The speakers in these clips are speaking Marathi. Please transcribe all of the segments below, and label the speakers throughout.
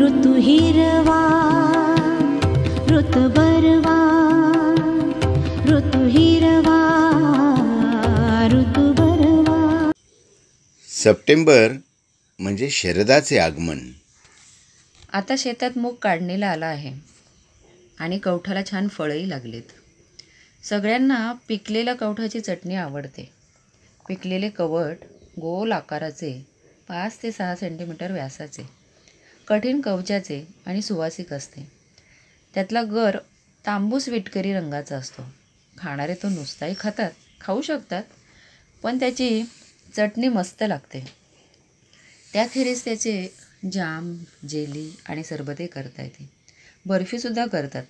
Speaker 1: ऋतु हिरवा बरवा हिरवा
Speaker 2: सप्टेंबर म्हणजे शरदाचे आगमन
Speaker 1: आता शेतात मूग काढणीला आला आहे आणि कवठाला छान फळंही लागलेत सगळ्यांना पिकलेल्या कवठाची चटणी आवडते पिकलेले कवट गोल आकाराचे पाच ते सहा सेंटीमीटर व्यासाचे कठीण कवचाचे आणि सुवासिक असते त्यातला गर तांबूस विटकरी रंगाचा असतो खाणारे तो नुसताही खातात खाऊ शकतात पण त्याची चटणी मस्त लागते त्याखेरीज त्याचे जाम जेली आणि सरबते करता येते बर्फीसुद्धा करतात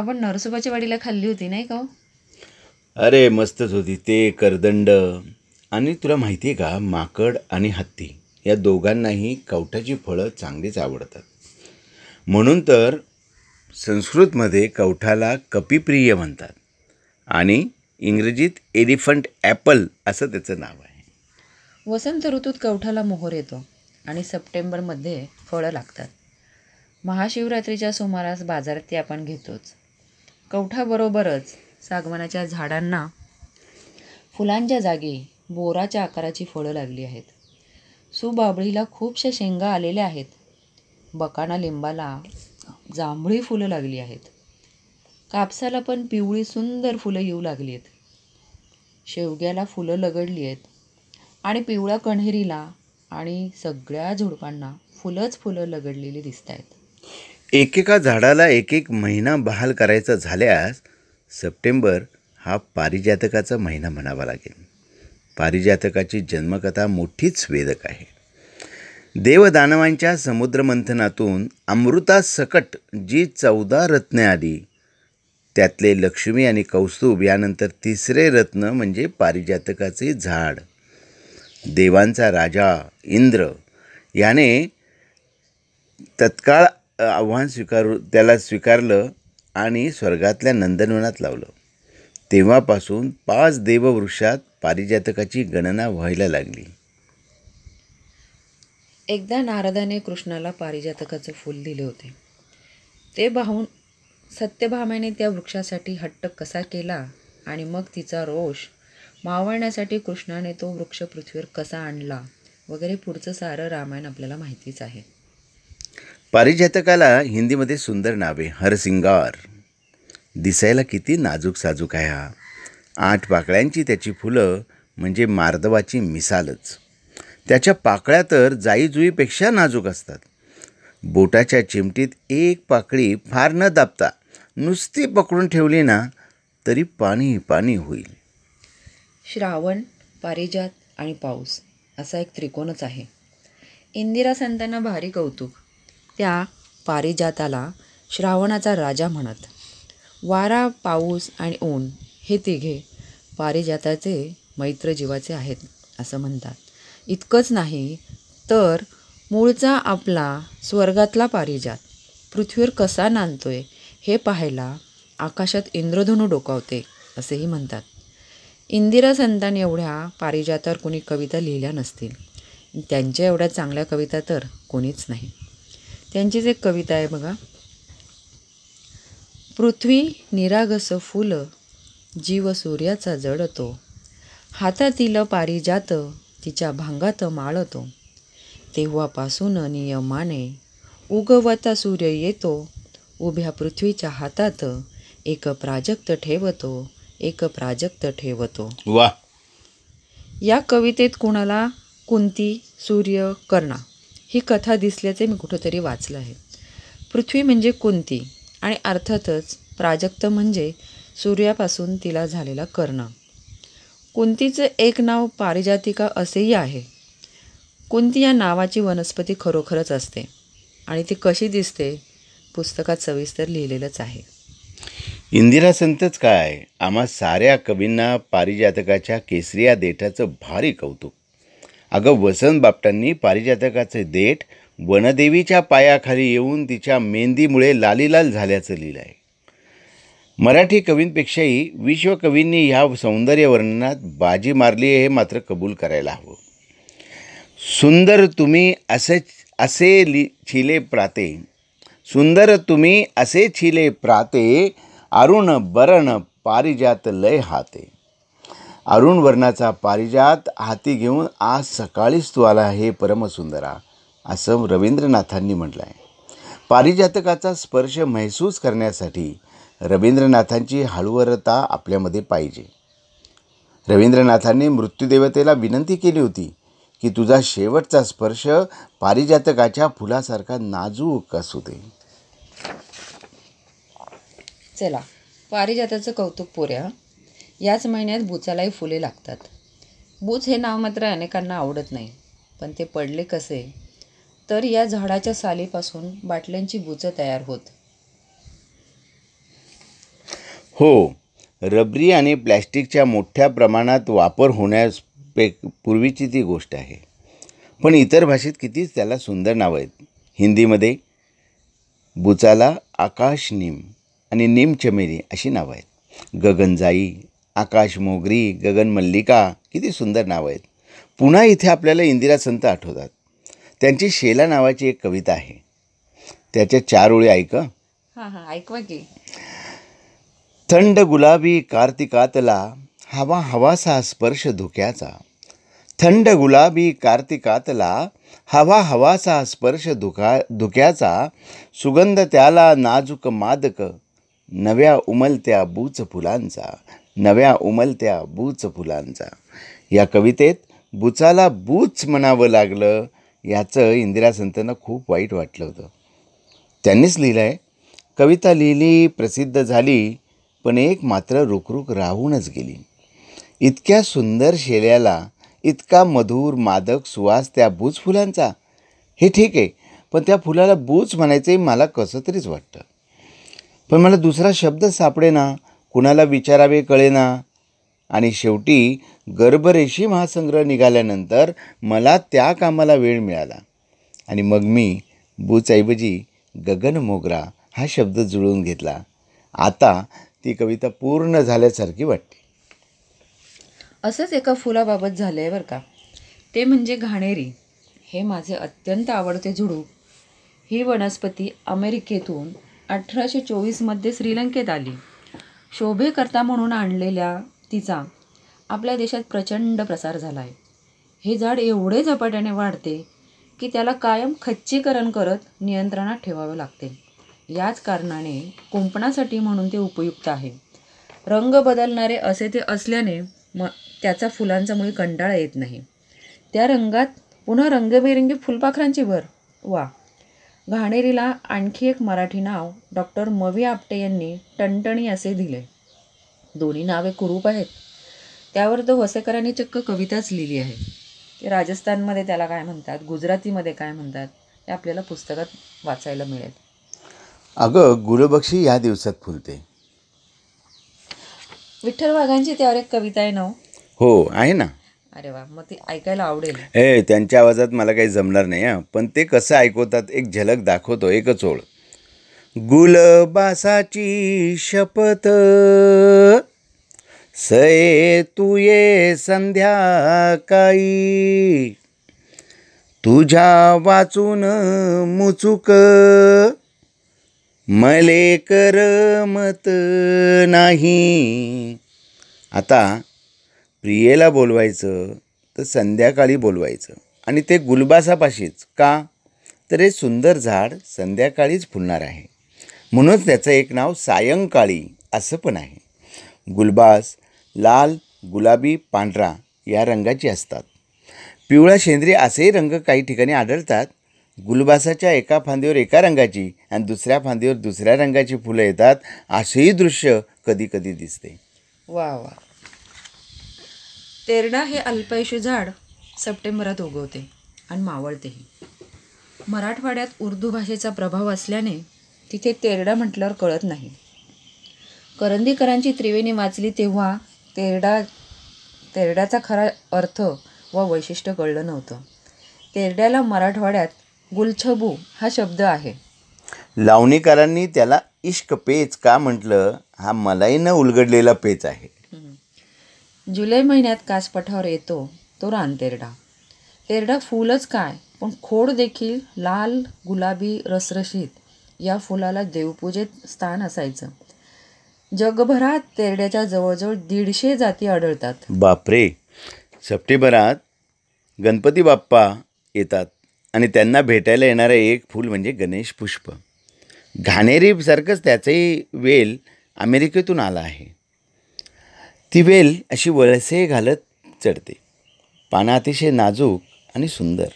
Speaker 1: आपण नरसोबाच्या वाडीला खाल्ली होती नाही का हो?
Speaker 2: अरे मस्तच होती ते करदंड आणि तुला माहिती आहे का माकड आणि हत्ती या दोघांनाही कवठाची फळं चांगलीच आवडतात म्हणून तर संस्कृतमध्ये कवठाला कपिप्रिय म्हणतात आणि इंग्रजीत एलिफंट ॲपल असं त्याचं नाव आहे
Speaker 1: वसंत ऋतूत कवठाला मोहर येतो आणि सप्टेंबरमध्ये फळं लागतात महाशिवरात्रीच्या सुमारास बाजारात ते आपण घेतोच कवठाबरोबरच सागवानाच्या झाडांना फुलांच्या जागी बोराच्या आकाराची फळं लागली आहेत सुबाबळीला खूपशा शेंगा आलेल्या आहेत बकाणा लिंबाला जांभळी फुलं लागली आहेत कापसाला पण पिवळी सुंदर फुलं येऊ लागली आहेत शेवग्याला फुलं लगडली आहेत आणि पिवळ्या कण्हेरीला आणि सगळ्या झुडपांना फुलंच फुलं लगडलेली दिसत आहेत
Speaker 2: एकेका झाडाला एक एक महिना बहाल करायचा झाल्यास सप्टेंबर हा पारिजातकाचा महिना म्हणावा लागेल पारिजातकाची जन्मकथा मोठीच वेदक आहे देवदानवांच्या समुद्रमंथनातून अमृतासकट जी चौदा रत्ने आली त्यातले लक्ष्मी आणि कौस्तुभ यानंतर तिसरे रत्न म्हणजे पारिजातकाचे झाड देवांचा राजा इंद्र याने तत्काळ आव्हान स्वीकारू त्याला स्वीकारलं आणि स्वर्गातल्या नंदनवनात लावलं तेव्हापासून पाच देववृक्षात पारिजातकाची गणना व्हायला लागली
Speaker 1: एकदा नारदाने कृष्णाला पारिजातकाचं फूल दिले होते ते पाहून सत्यभामाने त्या वृक्षासाठी हट्ट कसा केला आणि मग तिचा रोष मावळण्यासाठी कृष्णाने तो वृक्ष पृथ्वीवर कसा आणला वगैरे पुढचं सारं रामायण आपल्याला माहितीच आहे
Speaker 2: पारिजातकाला हिंदीमध्ये सुंदर नावे हरसिंगार दिसायला किती नाजूक साजूक आहे हा आठ पाकळ्यांची त्याची फुलं म्हणजे मार्दवाची मिसालच त्याच्या पाकळ्या तर जाईजुईपेक्षा नाजूक असतात बोटाच्या चिमटीत एक पाकळी फार न दाबता नुसती पकडून ठेवली ना तरी पाणी पाणी होईल
Speaker 1: श्रावण पारिजात आणि पाऊस असा एक त्रिकोणच आहे इंदिरा संतांना भारी कौतुक त्या पारिजाताला श्रावणाचा राजा म्हणत वारा पाऊस आणि ऊन हे तिघे पारिजाताचे मैत्रजीवाचे आहेत असं म्हणतात इतकंच नाही तर मूळचा आपला स्वर्गातला पारिजात पृथ्वीवर कसा नांदतोय हे पाहायला आकाशात इंद्रधनू डोकावते असेही म्हणतात इंदिरा संतान एवढ्या पारिजातावर कोणी कविता लिहिल्या नसतील त्यांच्या एवढ्या चांगल्या कविता तर कोणीच नाही त्यांचीच एक कविता आहे बघा पृथ्वी निरागस फुलं जीव सूर्याचा जळतो हातातील पारी जात तिच्या भांगात माळतो तेव्हापासून नियमाने उगवता सूर्य येतो उभ्या पृथ्वीच्या हातात एक प्राजक्त ठेवतो एक प्राजक्त ठेवतो वा या कवितेत कुणाला कुंती सूर्य कर्णा ही कथा दिसल्याचे मी कुठंतरी वाचलं आहे पृथ्वी म्हणजे कुंती आणि अर्थातच प्राजक्त म्हणजे सूर्यापासून तिला झालेला कर्ण कुंतीचं एक नाव पारिजातिका असेही आहे कुंती या नावाची वनस्पती खरोखरच असते आणि ती कशी दिसते पुस्तकात सविस्तर लिहिलेलंच आहे
Speaker 2: इंदिरा संतच काय आम्हा साऱ्या कवींना पारिजातकाच्या केसरी या देठाचं भारी कौतुक अगं वसंत बापटांनी पारिजातकाचे देठ वनदेवीच्या पायाखाली येऊन तिच्या मेहंदीमुळे लालीलाल झाल्याचं लिहिलं आहे मराठी कवींपेक्षाही विश्वकवींनी ह्या वर्णनात बाजी मारली हे मात्र कबूल करायला हवं सुंदर तुम्ही असे असे लि छिले प्राते सुंदर तुम्ही असे छिले प्राते अरुण बरण पारिजात लय हाते अरुण वर्णाचा पारिजात हाती घेऊन आज सकाळीच तू आला हे परमसुंदरा असं रवींद्रनाथांनी म्हटलं आहे पारिजातकाचा स्पर्श महसूस करण्यासाठी रवींद्रनाथांची हळूवरता आपल्यामध्ये पाहिजे रवींद्रनाथांनी मृत्यूदेवतेला विनंती केली होती की तुझा शेवटचा स्पर्श पारिजातकाच्या फुलासारखा नाजूक असू दे
Speaker 1: चला पारिजाताचं कौतुक पोऱ्या याच महिन्यात बुचालाही फुले लागतात बुच हे नाव मात्र अनेकांना आवडत नाही पण ते पडले कसे तर या झाडाच्या सालीपासून बाटल्यांची बुचं तयार होत
Speaker 2: हो रबरी आणि प्लॅस्टिकच्या मोठ्या प्रमाणात वापर होण्यास पे पूर्वीची ती गोष्ट आहे पण इतर भाषेत कितीच त्याला सुंदर नावं आहेत हिंदीमध्ये बुचाला आकाश नीम आणि नीम चमेली अशी नावं आहेत गगनजाई आकाश मोगरी गगन मल्लिका किती सुंदर नावं आहेत पुन्हा इथे आपल्याला इंदिरा संत आठवतात त्यांची शेला नावाची एक कविता आहे त्याच्या चार ओळी ऐक
Speaker 1: हां हां ऐकवा की
Speaker 2: थंड गुलाबी कार्तिकातला हवा हवासा स्पर्श धुक्याचा थंड गुलाबी कार्तिकातला हवा हवासा स्पर्श धुका धुक्याचा सुगंध त्याला नाजूक मादक नव्या उमलत्या बूच फुलांचा नव्या उमलत्या बूच फुलांचा या कवितेत बुचाला बूच म्हणावं लागलं याचं इंदिरा संतनं खूप वाईट वाटलं होतं त्यांनीच लिहिलं आहे कविता लिहिली प्रसिद्ध झाली पण एक मात्र रुखरुक राहूनच गेली इतक्या सुंदर शेल्याला इतका मधुर मादक सुवास त्या बूज फुलांचा हे ठीक आहे पण त्या फुलाला बूज म्हणायचे मला कसं तरीच वाटतं पण मला दुसरा शब्द सापडे ना कुणाला विचारावे कळेना आणि शेवटी गर्भरेशी महासंग्रह निघाल्यानंतर मला त्या कामाला वेळ मिळाला आणि मग मी बूचऐवजी गगन मोगरा हा शब्द जुळवून घेतला आता ती कविता पूर्ण झाल्यासारखी वाटते
Speaker 1: असंच एका फुलाबाबत झालं आहे बरं का ते म्हणजे घाणेरी हे माझे अत्यंत आवडते झुडूप ही वनस्पती अमेरिकेतून अठराशे चोवीसमध्ये श्रीलंकेत आली शोभेकर्ता म्हणून आणलेल्या तिचा आपल्या देशात प्रचंड प्रसार झाला आहे हे झाड एवढे झपाट्याने वाढते की त्याला कायम खच्चीकरण करत नियंत्रणात ठेवावे लागते याच कारणाने कुंपणासाठी म्हणून ते उपयुक्त आहे रंग बदलणारे असे ते असल्याने म त्याचा फुलांचा मुळी कंटाळा येत नाही त्या रंगात पुन्हा रंगबेरंगी फुलपाखरांची भर वा घाणेरीला आणखी एक मराठी नाव डॉक्टर मवी आपटे यांनी टणटणी असे दिले दोन्ही नावे कुरूप आहेत त्यावर तो वसेकरांनी चक्क कविताच लिहिली आहे की राजस्थानमध्ये त्याला काय म्हणतात गुजरातीमध्ये काय म्हणतात हे आपल्याला पुस्तकात वाचायला मिळेल
Speaker 2: अगं गुलबक्षी या दिवसात फुलते
Speaker 1: विठ्ठल वाघांची त्यावर एक कविता आहे ना हो?
Speaker 2: हो? आहे ना
Speaker 1: अरे वा मग ती ऐकायला आवडेल
Speaker 2: हे त्यांच्या आवाजात मला काही जमणार नाही हां पण ते कसं ऐकवतात एक झलक दाखवतो एकच ओळ गुलबासाची शपथ सये तू ये संध्याकाळी तुझ्या वाचून मुचुक मले करमत नाही आता प्रियेला बोलवायचं तर संध्याकाळी बोलवायचं आणि ते गुलबासापाशीच का तर हे सुंदर झाड संध्याकाळीच फुलणार आहे म्हणूनच त्याचं एक नाव सायंकाळी असं पण आहे गुलबास लाल गुलाबी पांढरा या रंगाची असतात पिवळा शेंद्री असेही रंग काही ठिकाणी आढळतात गुलबासाच्या एका फांदीवर एका रंगाची आणि दुसऱ्या फांदीवर दुसऱ्या रंगाची फुलं येतात असेही दृश्य कधी कधी दिसते
Speaker 1: वा वा तेरडा हे अल्पयशी झाड सप्टेंबरात उगवते आणि मावळतेही मराठवाड्यात उर्दू भाषेचा प्रभाव असल्याने तिथे तेरडा म्हटल्यावर कळत नाही करंदीकरांची त्रिवेणी वाचली तेव्हा तेरडा तेरड्याचा खरा अर्थ व वैशिष्ट्य कळलं नव्हतं तेरड्याला मराठवाड्यात गुलछबू हा शब्द आहे
Speaker 2: लावणीकारांनी त्याला इश्क पेच का म्हटलं हा मलाही न उलगडलेला पेच आहे
Speaker 1: जुलै महिन्यात कासपठावर येतो तो रानतेरडा तेरडा फुलच काय पण खोड देखील लाल गुलाबी रसरशीत या फुलाला देवपूजेत स्थान असायचं जगभरात तेरड्याच्या जवळजवळ दीडशे जाती आढळतात
Speaker 2: बापरे सप्टेंबरात गणपती बाप्पा येतात आणि त्यांना भेटायला येणारं एक फूल म्हणजे गणेश पुष्प घाणेरीसारखंच त्याचंही वेल अमेरिकेतून आला आहे ती वेल अशी वळसे घालत चढते पानं अतिशय नाजूक आणि सुंदर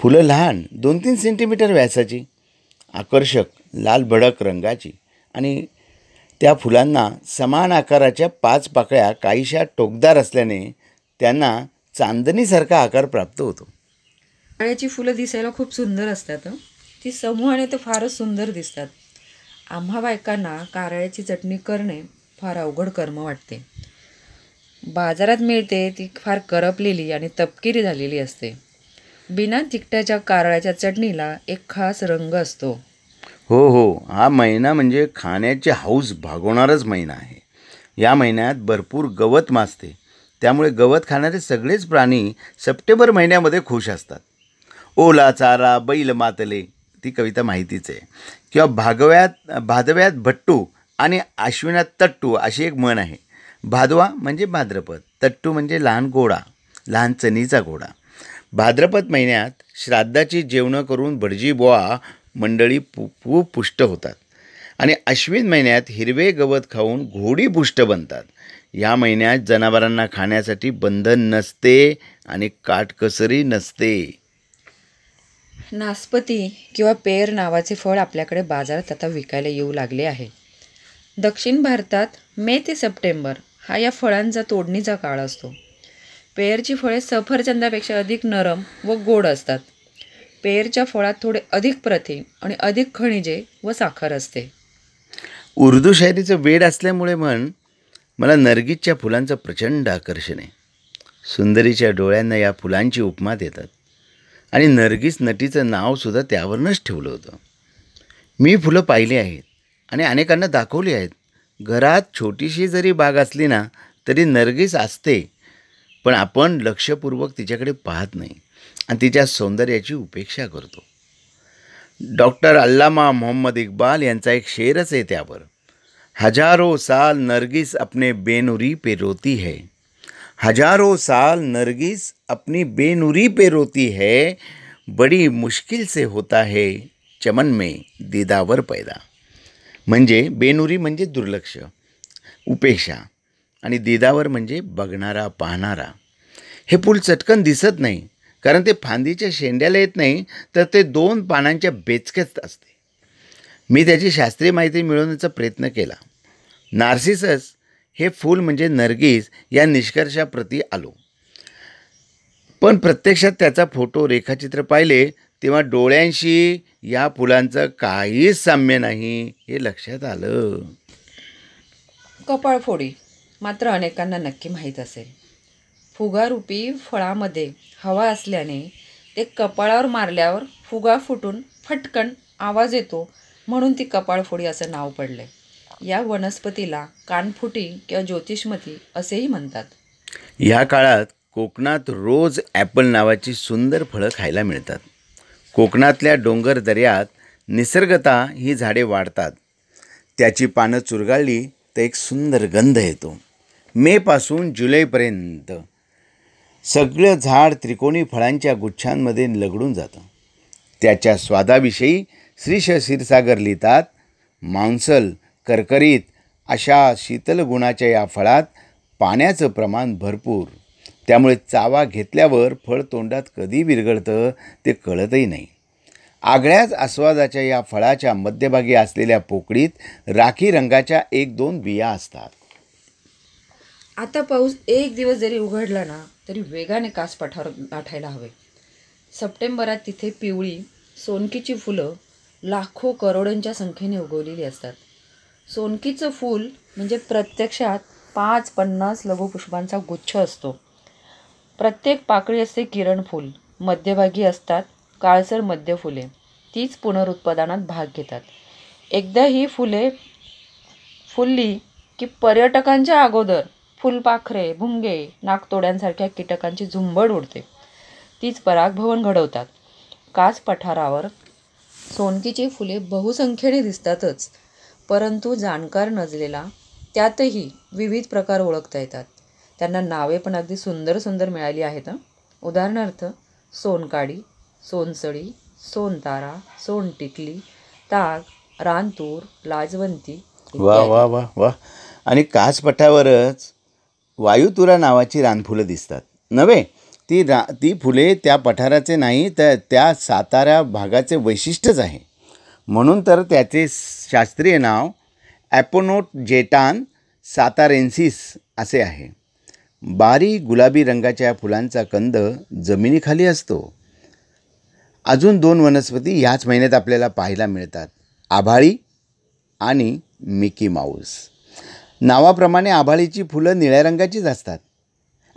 Speaker 2: फुलं लहान दोन तीन सेंटीमीटर व्यासाची आकर्षक लाल भडक रंगाची आणि त्या फुलांना समान आकाराच्या पाच पाकळ्या काहीशा टोकदार असल्याने त्यांना चांदणीसारखा आकार प्राप्त होतो
Speaker 1: कारळ्याची फुलं दिसायला खूप सुंदर असतात ती समूहाने तर फारच सुंदर दिसतात आम्हा बायकांना कारळ्याची चटणी करणे फार अवघड कर्म वाटते बाजारात मिळते ती फार करपलेली आणि तपकिरी झालेली असते बिना तिकटाच्या कारळ्याच्या चटणीला एक खास रंग असतो
Speaker 2: हो हो हा महिना म्हणजे खाण्याचे हाऊस भागवणारच महिना आहे या महिन्यात भरपूर गवत माजते त्यामुळे गवत खाणारे सगळेच प्राणी सप्टेंबर महिन्यामध्ये खुश असतात ओला चारा बैल मातले ती कविता माहितीच आहे किंवा भागव्यात भादव्यात भट्टू आणि आश्विनात तट्टू अशी एक म्हण आहे भादवा म्हणजे भाद्रपद तट्टू म्हणजे लहान घोडा लहान चणीचा घोडा भाद्रपद महिन्यात श्राद्धाची जेवणं करून भटजी बोआ मंडळी पु पुष्ट होतात आणि अश्विन महिन्यात हिरवे गवत खाऊन घोडी पुष्ट बनतात या महिन्यात जनावरांना खाण्यासाठी बंधन नसते आणि काटकसरी नसते
Speaker 1: नासपती किंवा पेर नावाचे फळ आपल्याकडे बाजारात आता विकायला येऊ लागले आहे दक्षिण भारतात मे ते सप्टेंबर हा या फळांचा तोडणीचा काळ असतो पेरची फळे सफरचंदापेक्षा अधिक नरम व गोड असतात पेरच्या फळात थोडे अधिक प्रथिन आणि अधिक खनिजे व साखर असते
Speaker 2: उर्दू शायरीचं वेड असल्यामुळे म्हण मला नरगीतच्या फुलांचं प्रचंड आकर्षण आहे सुंदरीच्या डोळ्यांना या फुलांची उपमा देतात आणि नरगिस नटीचं नावसुद्धा त्यावरूनच ठेवलं होतं मी फुलं पाहिली आहेत आणि अनेकांना दाखवली आहेत घरात छोटीशी जरी बाग असली ना तरी नरगिस असते पण आपण लक्षपूर्वक तिच्याकडे पाहत नाही आणि तिच्या सौंदर्याची उपेक्षा करतो डॉक्टर अल्लामा मोहम्मद इकबाल यांचा एक शेरच आहे त्यावर हजारो साल नरगिस अपने बेनुरी पे रोती है हजारों साल नरगिस अपनी बेनुरी पे रोती है बड़ी मुश्किल से होता है चमन में दिदावर पैदा म्हणजे बेनुरी म्हणजे दुर्लक्ष उपेक्षा आणि दिदावर म्हणजे बघणारा पाहणारा हे पुल चटकन दिसत नाही कारण ते फांदीच्या शेंड्याला येत नाही तर ते दोन पानांच्या बेचक्यात असते मी त्याची शास्त्रीय माहिती मिळवण्याचा प्रयत्न केला नार्सिसस हे फूल म्हणजे नर्गिस या निष्कर्षाप्रती आलो पण प्रत्यक्षात त्याचा फोटो रेखाचित्र पाहिले तेव्हा डोळ्यांशी या फुलांचं काहीच साम्य नाही हे लक्षात आलं
Speaker 1: कपाळफोडी मात्र अनेकांना नक्की माहीत असेल फुगारूपी फळामध्ये हवा असल्याने ते कपाळावर मारल्यावर फुगा फुटून फटकन आवाज येतो म्हणून ती कपाळफोडी असं नाव पडलं या वनस्पतीला कानफुटी किंवा ज्योतिषमती असेही म्हणतात
Speaker 2: या काळात कोकणात रोज ॲपल नावाची सुंदर फळं खायला मिळतात कोकणातल्या डोंगर दऱ्यात निसर्गता ही झाडे वाढतात त्याची पानं चुरगाळली तर एक सुंदर गंध येतो मेपासून जुलैपर्यंत सगळं झाड त्रिकोणी फळांच्या गुच्छांमध्ये लगडून जातं त्याच्या स्वादाविषयी श्रीश क्षीरसागर लिहितात मांसल करकरीत अशा शीतल या फळात पाण्याचं प्रमाण भरपूर त्यामुळे चावा घेतल्यावर फळ तोंडात कधी विरघळतं ते कळतही नाही आगळ्याच आस्वादाच्या या फळाच्या मध्यभागी असलेल्या पोकळीत राखी रंगाच्या एक दोन बिया असतात
Speaker 1: आता पाऊस एक दिवस जरी उघडला ना तरी वेगाने कास पाठायला गाठायला हवे सप्टेंबरात तिथे पिवळी सोनकीची फुलं लाखो करोडांच्या संख्येने उगवलेली असतात सोनकीचं फूल म्हणजे प्रत्यक्षात पाच पन्नास लघुपुष्पांचा गुच्छ असतो प्रत्येक पाकळी असते किरण फूल मध्यभागी असतात काळसर मध्य फुले तीच पुनरुत्पादनात भाग घेतात एकदा ही फुले फुलली की पर्यटकांच्या अगोदर फुलपाखरे भुंगे नागतोड्यांसारख्या कीटकांची झुंबड उडते तीच परागभवन घडवतात काच पठारावर सोनकीची फुले बहुसंख्येने दिसतातच परंतु जाणकार नजलेला त्यातही विविध प्रकार ओळखता येतात त्यांना नावे पण अगदी सुंदर सुंदर मिळाली आहेत उदाहरणार्थ सोनकाडी सोनसळी सोनतारा सोनटिकली ताग रानतूर लाजवंती वा
Speaker 2: वा वा वा आणि काचपठावरच वायुतुरा नावाची रानफुलं दिसतात नव्हे ती रा ती फुले त्या पठाराचे नाही तर त्या सातारा भागाचे वैशिष्ट्यच आहे म्हणून तर त्याचे शास्त्रीय नाव ॲपोनोट जेटान सातारेन्सिस असे आहे बारी गुलाबी रंगाच्या फुलांचा कंद जमिनीखाली असतो अजून दोन वनस्पती ह्याच महिन्यात आपल्याला पाहायला मिळतात आभाळी आणि मिकी माऊस नावाप्रमाणे आभाळीची फुलं निळ्या रंगाचीच असतात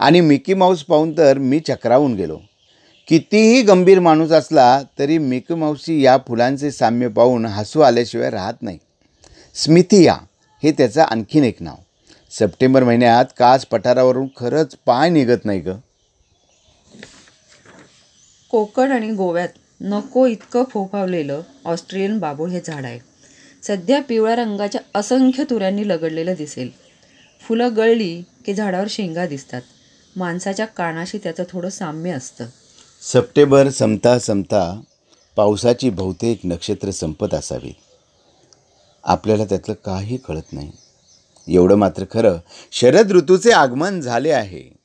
Speaker 2: आणि मिकी माऊस पाहून तर मी चक्रावून गेलो कितीही गंभीर माणूस असला तरी मिकमावशी या फुलांचे साम्य पाहून हसू आल्याशिवाय राहत नाही स्मिथिया हे त्याचं आणखीन एक नाव सप्टेंबर महिन्यात कास पठारावरून खरंच पाय निघत नाही ग
Speaker 1: कोकण आणि गोव्यात नको इतकं फोफावलेलं ऑस्ट्रेलियन बाबू हे झाड आहे सध्या पिवळ्या रंगाच्या असंख्य तुऱ्यांनी लगडलेलं दिसेल फुलं गळली की झाडावर शेंगा दिसतात माणसाच्या कानाशी त्याचं थोडं साम्य असतं
Speaker 2: सप्टेंबर संपता संपता पावसाची बहुतेक नक्षत्र संपत असावी आपल्याला त्यातलं काही कळत नाही एवढं मात्र खरं शरद ऋतूचे आगमन झाले आहे